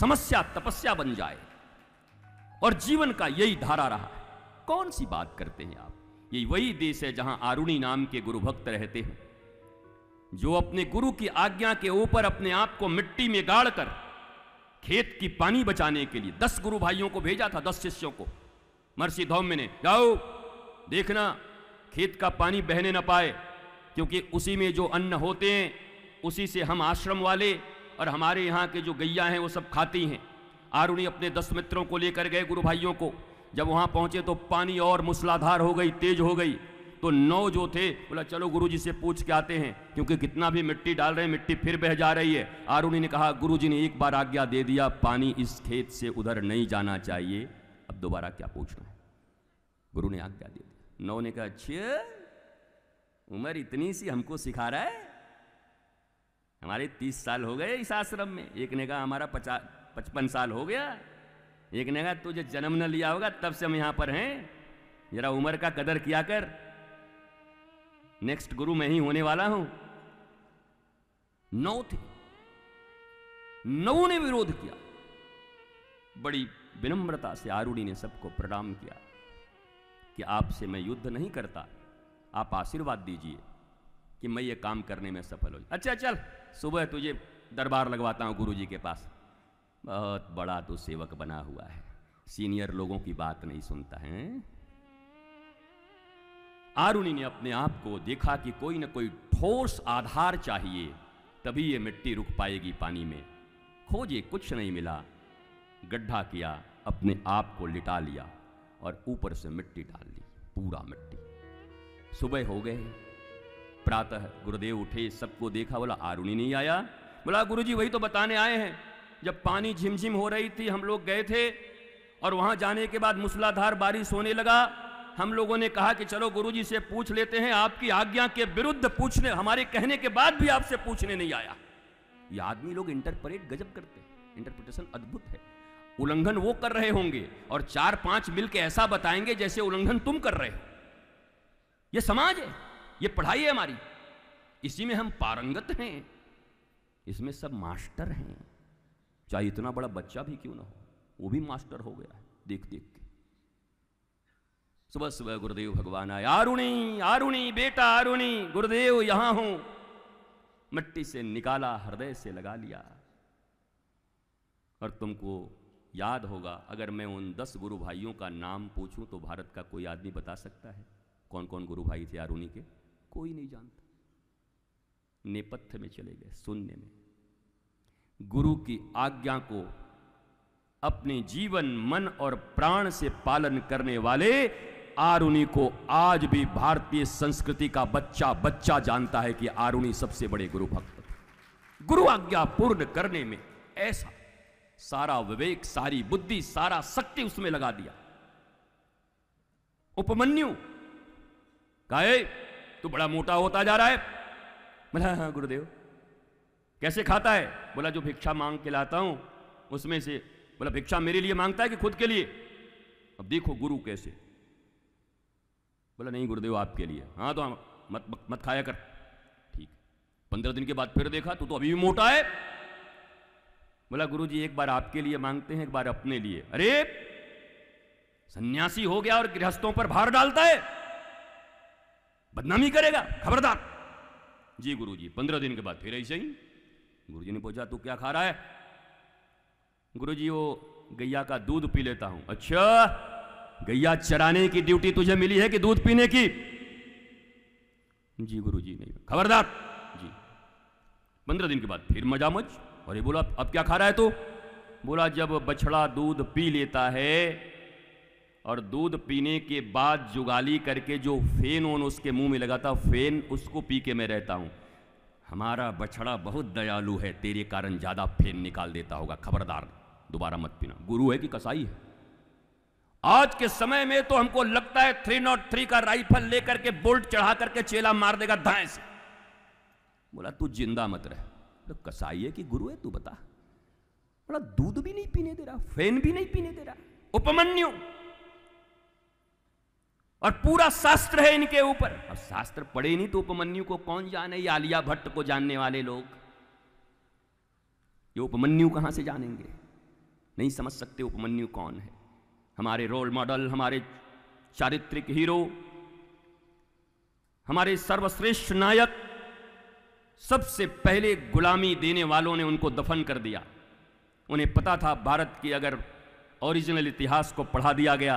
समस्या तपस्या बन जाए और जीवन का यही धारा रहा है कौन सी बात करते हैं आप ये वही देश है जहां आरुणी नाम के गुरु भक्त रहते हैं जो अपने गुरु की आज्ञा के ऊपर अपने आप को मिट्टी में गाड़ कर खेत की पानी बचाने के लिए दस गुरु भाइयों को भेजा था दस शिष्यों को मर्सी धौम्य ने जाओ देखना खेत का पानी बहने ना पाए क्योंकि उसी में जो अन्न होते हैं उसी से हम आश्रम वाले और हमारे यहाँ के जो गैया हैं वो सब खाती हैं आरुणी अपने दस मित्रों को लेकर गए गुरु भाइयों को जब वहाँ पहुँचे तो पानी और मूसलाधार हो गई तेज हो गई तो नौ जो थे बोला चलो गुरु जी से पूछ के आते हैं क्योंकि कितना भी मिट्टी डाल रहे हैं मिट्टी फिर बह जा रही है आरुणी ने कहा गुरु जी ने एक बार आज्ञा दे दिया पानी इस खेत से उधर नहीं जाना चाहिए अब दोबारा क्या पूछना है गुरु ने आज्ञा दे दी नौ ने कहा अच्छे उम्र इतनी सी हमको सिखा रहा है हमारे तीस साल हो गए इस आश्रम में एक ने कहा हमारा पचास पचपन साल हो गया एक ने कहा तुझे जन्म न लिया होगा तब से हम यहां पर हैं जरा उम्र का कदर किया कर नेक्स्ट गुरु मैं ही होने वाला हूं नौ थे नौ ने विरोध किया बड़ी विनम्रता से आरूढ़ी ने सबको प्रणाम किया कि आपसे मैं युद्ध नहीं करता आप आशीर्वाद दीजिए कि मैं ये काम करने में सफल हो अच्छा चल सुबह तुझे दरबार लगवाता हूँ गुरुजी के पास बहुत बड़ा तो सेवक बना हुआ है सीनियर लोगों की बात नहीं सुनता है आरुणी ने अपने आप को देखा कि कोई ना कोई ठोस आधार चाहिए तभी ये मिट्टी रुक पाएगी पानी में खोजे कुछ नहीं मिला गड्ढा किया अपने आप को लिटा लिया और ऊपर से मिट्टी डाल ली पूरा मिट्टी सुबह हो गए प्रातः गुरुदेव उठे सबको देखा बोला आरुणी नहीं आया बोला गुरु जी वही तो बताने आए हैं जब पानी झिमझिम हो रही थी हम लोग गए थे और वहां जाने के बाद मूसलाधार बारिश होने लगा हम लोगों ने कहा कि चलो गुरु जी से पूछ लेते हैं आपकी आज्ञा के विरुद्ध पूछने हमारे कहने के बाद भी आपसे पूछने नहीं आया ये आदमी लोग इंटरप्रेट गजब करते हैं इंटरप्रिटेशन अद्भुत है उल्लंघन वो कर रहे होंगे और चार पांच मिलकर ऐसा बताएंगे जैसे उल्लंघन तुम कर रहे हो यह समाज है ये पढ़ाई है हमारी इसी में हम पारंगत हैं इसमें सब मास्टर हैं चाहे इतना बड़ा बच्चा भी क्यों ना हो वो भी मास्टर हो गया है देख देख के सुबह सुबह गुरुदेव भगवान आए आरुणी आरुणी बेटा आरुणी गुरुदेव यहां हूं मिट्टी से निकाला हृदय से लगा लिया और तुमको याद होगा अगर मैं उन दस गुरु भाइयों का नाम पूछूं तो भारत का कोई आदमी बता सकता है कौन कौन गुरु भाई थे आरुणी के कोई नहीं जानता नेपथ्य में चले गए शून्य में गुरु की आज्ञा को अपने जीवन मन और प्राण से पालन करने वाले आरुणी को आज भी भारतीय संस्कृति का बच्चा बच्चा जानता है कि आरुणी सबसे बड़े गुरु भक्त थे गुरु आज्ञा पूर्ण करने में ऐसा सारा विवेक सारी बुद्धि सारा शक्ति उसमें लगा दिया उपमन्यु का तो बड़ा मोटा होता जा रहा है बोला हाँ, हाँ गुरुदेव कैसे खाता है बोला जो भिक्षा मांग के लाता हूं उसमें से बोला भिक्षा मेरे लिए मांगता है कि खुद के लिए अब देखो गुरु कैसे बोला नहीं गुरुदेव आपके लिए हाँ तो हाँ, मत मत खाया कर ठीक पंद्रह दिन के बाद फिर देखा तू तो, तो अभी भी मोटा है बोला गुरु जी एक बार आपके लिए मांगते हैं एक बार अपने लिए अरे सन्यासी हो गया और गृहस्थों पर भार डालता है बदनामी करेगा खबरदार जी गुरु जी पंद्रह दिन के बाद फिर ऐसे ही गुरु जी ने पूछा तू क्या खा रहा है गुरु जी वो गैया का दूध पी लेता हूं अच्छा गैया चराने की ड्यूटी तुझे मिली है कि दूध पीने की जी गुरु जी नहीं खबरदार जी पंद्रह दिन के बाद फिर मजा मज और ये बोला अब क्या खा रहा है तू बोला जब बछड़ा दूध पी लेता है और दूध पीने के बाद जुगाली करके जो फेन ओन उसके मुंह में लगा था फेन उसको पी के मैं रहता हूँ हमारा बछड़ा बहुत दयालु है तेरे कारण ज़्यादा फेन निकाल देता होगा खबरदार दोबारा मत पीना गुरु है कि कसाई है आज के समय में तो हमको लगता है थ्री नॉट थ्री का राइफल लेकर के बोल्ट चढ़ा करके चेला मार देगा धाए से बोला तू जिंदा मत रह तो कसाई है कि गुरु है तू बता बोला दूध भी नहीं पीने दे रहा फैन भी नहीं पीने दे रहा उपमन्यु और पूरा शास्त्र है इनके ऊपर अब शास्त्र पढ़े नहीं तो उपमन्यु को कौन जाने या आलिया भट्ट को जानने वाले लोग ये उपमन्यु कहां से जानेंगे नहीं समझ सकते उपमन्यु कौन है हमारे रोल मॉडल हमारे चारित्रिक हीरो हमारे सर्वश्रेष्ठ नायक सबसे पहले गुलामी देने वालों ने उनको दफन कर दिया उन्हें पता था भारत की अगर ओरिजिनल इतिहास को पढ़ा दिया गया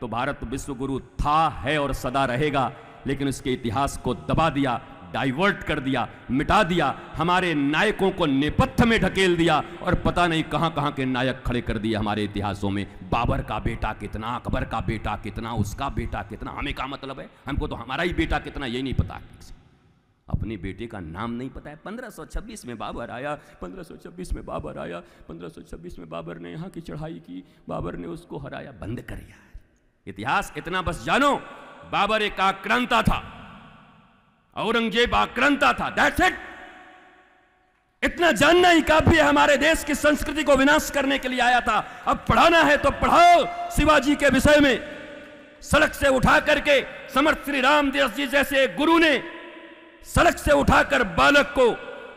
तो भारत विश्व गुरु था है और सदा रहेगा लेकिन उसके इतिहास को दबा दिया डाइवर्ट कर दिया मिटा दिया हमारे नायकों को नेपथ्य में ढकेल दिया और पता नहीं कहां कहां के नायक खड़े कर दिए हमारे इतिहासों में बाबर का बेटा कितना अकबर का बेटा कितना उसका बेटा कितना हमें क्या मतलब है हमको तो हमारा ही बेटा कितना ये नहीं पता अपने बेटे का नाम नहीं पता है 1526 में बाबर आया 1526 में बाबर आया 1526 में बाबर ने यहाँ की चढ़ाई की बाबर ने उसको हराया बंद कर दिया इतिहास इतना बस जानो बाबर एक आक्रांता था औरंगजेब आक्रांता था दैट्स इट इतना जानना ही काफी है हमारे देश की संस्कृति को विनाश करने के लिए आया था अब पढ़ाना है तो पढ़ाओ शिवाजी के विषय में सड़क से उठा करके समर्थ श्री रामदास जी जैसे गुरु ने सड़क से उठाकर बालक को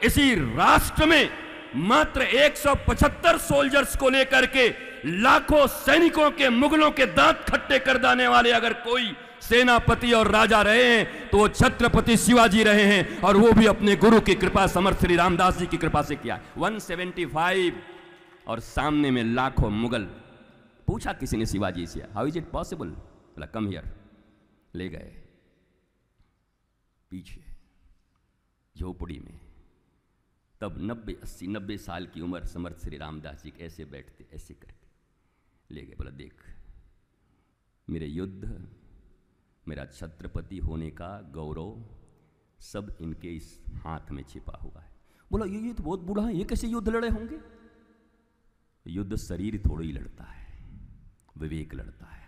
इसी राष्ट्र में मात्र 175 सोल्जर्स को लेकर के लाखों सैनिकों के मुगलों के दांत खट्टे कर दाने वाले अगर कोई सेनापति और राजा रहे हैं तो वो छत्रपति शिवाजी रहे हैं और वो भी अपने गुरु की कृपा समर्थ श्री रामदास जी की कृपा से किया 175 और सामने में लाखों मुगल पूछा किसी ने शिवाजी से हाउ इज इट पॉसिबल बोला कम हियर ले गए पीछे झोपड़ी में तब नब्बे अस्सी नब्बे साल की उम्र समर्थ श्री रामदास जी ऐसे बैठते ऐसे करते ले गए बोला देख मेरे युद्ध मेरा छत्रपति होने का गौरव सब इनके इस हाथ में छिपा हुआ है बोला ये युद्ध तो बहुत बुरा है ये कैसे युद्ध लड़े होंगे युद्ध शरीर थोड़ा ही लड़ता है विवेक लड़ता है